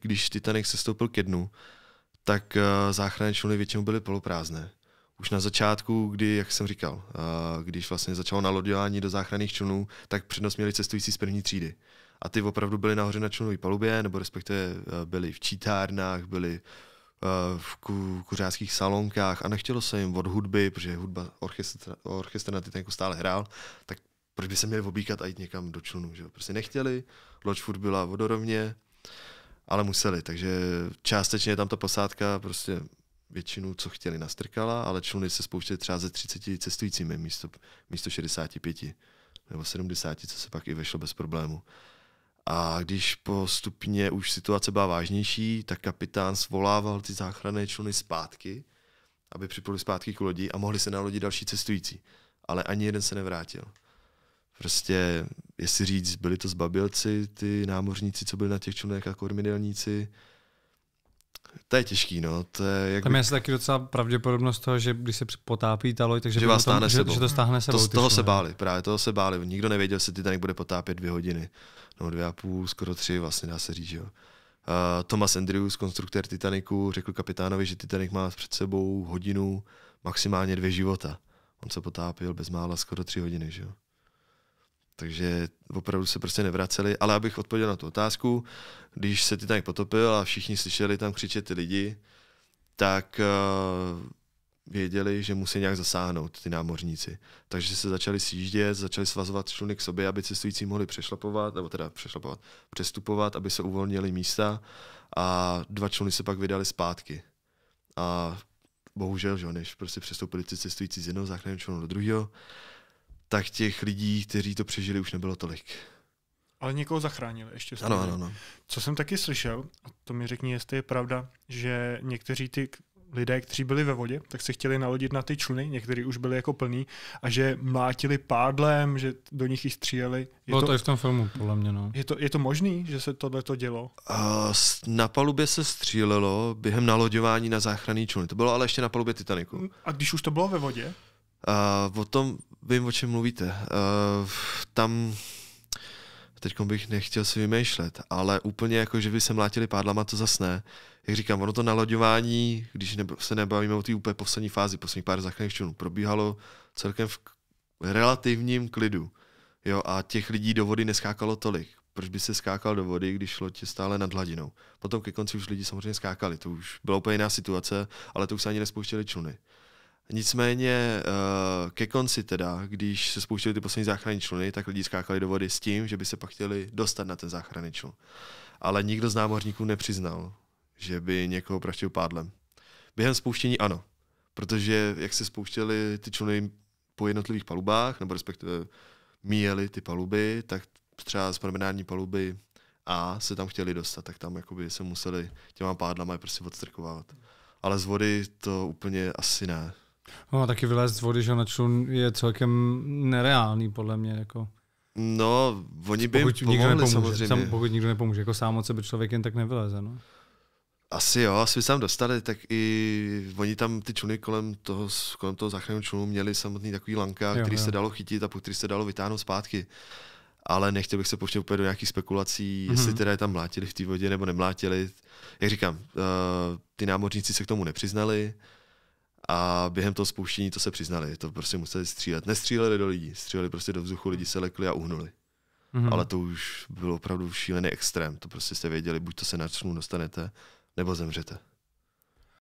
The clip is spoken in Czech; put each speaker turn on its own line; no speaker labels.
když Titanic stoupil ke dnu, tak uh, záchranné čluny většinou byly poloprázdné. Už na začátku, kdy, jak jsem říkal, uh, když vlastně začalo naloďování do záchranných člunů, tak přednost měli cestující z první třídy. A ty opravdu byli nahoře na člunové palubě, nebo respektive uh, eh, byli v čítárnách, byli v ku, kuřáckých salonkách a nechtělo se jim od hudby, protože hudba orchestr, orchestr na Titanicu stále hrál, tak proč by se měli obíkat a jít někam do člunu, že Prostě nechtěli, loď furt byla vodorovně, ale museli, takže částečně tam ta posádka prostě většinu, co chtěli, nastrkala, ale čluny se spouštěly třeba ze 30 cestujícími místo, místo 65 nebo 70, co se pak i vešlo bez problému. A když postupně už situace byla vážnější, tak kapitán svolával ty záchranné čluny zpátky, aby připluli zpátky k lodi a mohli se na lodi další cestující. Ale ani jeden se nevrátil. Prostě jestli říct, byli to zbabilci, ty námořníci, co byli na těch člunech a kormidelníci, to je těžký, no. To je, jak Tam by... taky docela pravděpodobnost toho, že když se potápí ta loď, takže že, vás tom, že, že, to stáhne sebou. To, toho toho se báli, právě toho se báli. Nikdo nevěděl, jestli Titanic bude potápět dvě hodiny. No dvě a půl, skoro tři, vlastně dá se říct, jo. Uh, Thomas Andrews, konstruktor Titaniku, řekl kapitánovi, že Titanic má před sebou hodinu, maximálně dvě života. On se potápil bezmála skoro tři hodiny, že jo. Takže opravdu se prostě nevraceli. Ale abych odpověděl na tu otázku, když se ty tank potopil a všichni slyšeli tam křičet ty lidi, tak uh, věděli, že musí nějak zasáhnout ty námořníci. Takže se začali sjíždět, začali svazovat šluny k sobě, aby cestující mohli přešlapovat, nebo teda přešlapovat, přestupovat, aby se uvolnili místa a dva čluny se pak vydali zpátky. A bohužel, že než prostě přestoupili ty cestující z jednoho záchranného člunu do druhého, tak těch lidí, kteří to přežili, už nebylo tolik. Ale někoho zachránili ještě. Ano, ano, ano. Co jsem taky slyšel, a to mi řekni, jestli je pravda, že někteří ty lidé, kteří byli ve vodě, tak se chtěli nalodit na ty čluny, někteří už byli jako plný, a že mlátili pádlem, že do nich i stříjeli. Je Bylo to, to i v tom filmu, podle mě. No. Je, to, je to možný, že se tohle to dělo? Uh, na palubě se střílelo během naloďování na záchranný čluny. To bylo ale ještě na palubě Titaniku. A když už to bylo ve vodě? Uh, o tom Vím, o čem mluvíte. Uh, tam teď bych nechtěl si vymýšlet, ale úplně jako, že by se mlátili pádlama, to zas ne. Jak říkám, ono to naloďování, když se nebavíme o té úplně poslední fázi, posledních pár záchranných člunů, probíhalo celkem v relativním klidu. Jo, a těch lidí do vody neskákalo tolik. Proč by se skákal do vody, když tě stále nad hladinou? Potom ke konci už lidi samozřejmě skákali, to už byla úplně jiná situace, ale to už se ani nespouštěli čluny. Nicméně eh, ke konci teda, když se spouštěly ty poslední záchranné čluny, tak lidi skákali do vody s tím, že by se pak chtěli dostat na ten záchranný člun. Ale nikdo z námořníků nepřiznal, že by někoho praštil pádlem. Během spouštění ano, protože jak se spouštěly ty čluny po jednotlivých palubách, nebo respektive míjeli ty paluby, tak třeba z promenární paluby A se tam chtěli dostat, tak tam jakoby se museli těma pádlama prostě odstrkovávat. Ale z vody to úplně asi ne. No a taky vylézt z vody, že na člun je celkem nereálný, podle mě. Jako. No, oni by pokud pomohli, nikdo nepomůže, samozřejmě. Sam, pokud nikdo nepomůže, jako sám od sebe člověk jen tak nevyleze, no. Asi jo, asi by se tam dostali, tak i oni tam ty čluny kolem toho, kolem toho záchranného člunu měli samotný takový lanka, jo, který jo. se dalo chytit a po který se dalo vytáhnout zpátky. Ale nechtěl bych se pouštět úplně do nějakých spekulací, mm-hmm. jestli teda je tam mlátili v té vodě nebo nemlátili. Jak říkám, uh, ty námořníci se k tomu nepřiznali, a během toho spouštění to se přiznali, to prostě museli střílet. Nestříleli do lidí, stříleli prostě do vzduchu, lidi se lekli a uhnuli. Mm-hmm. Ale to už bylo opravdu šílený extrém, to prostě jste věděli, buď to se na dostanete, nebo zemřete.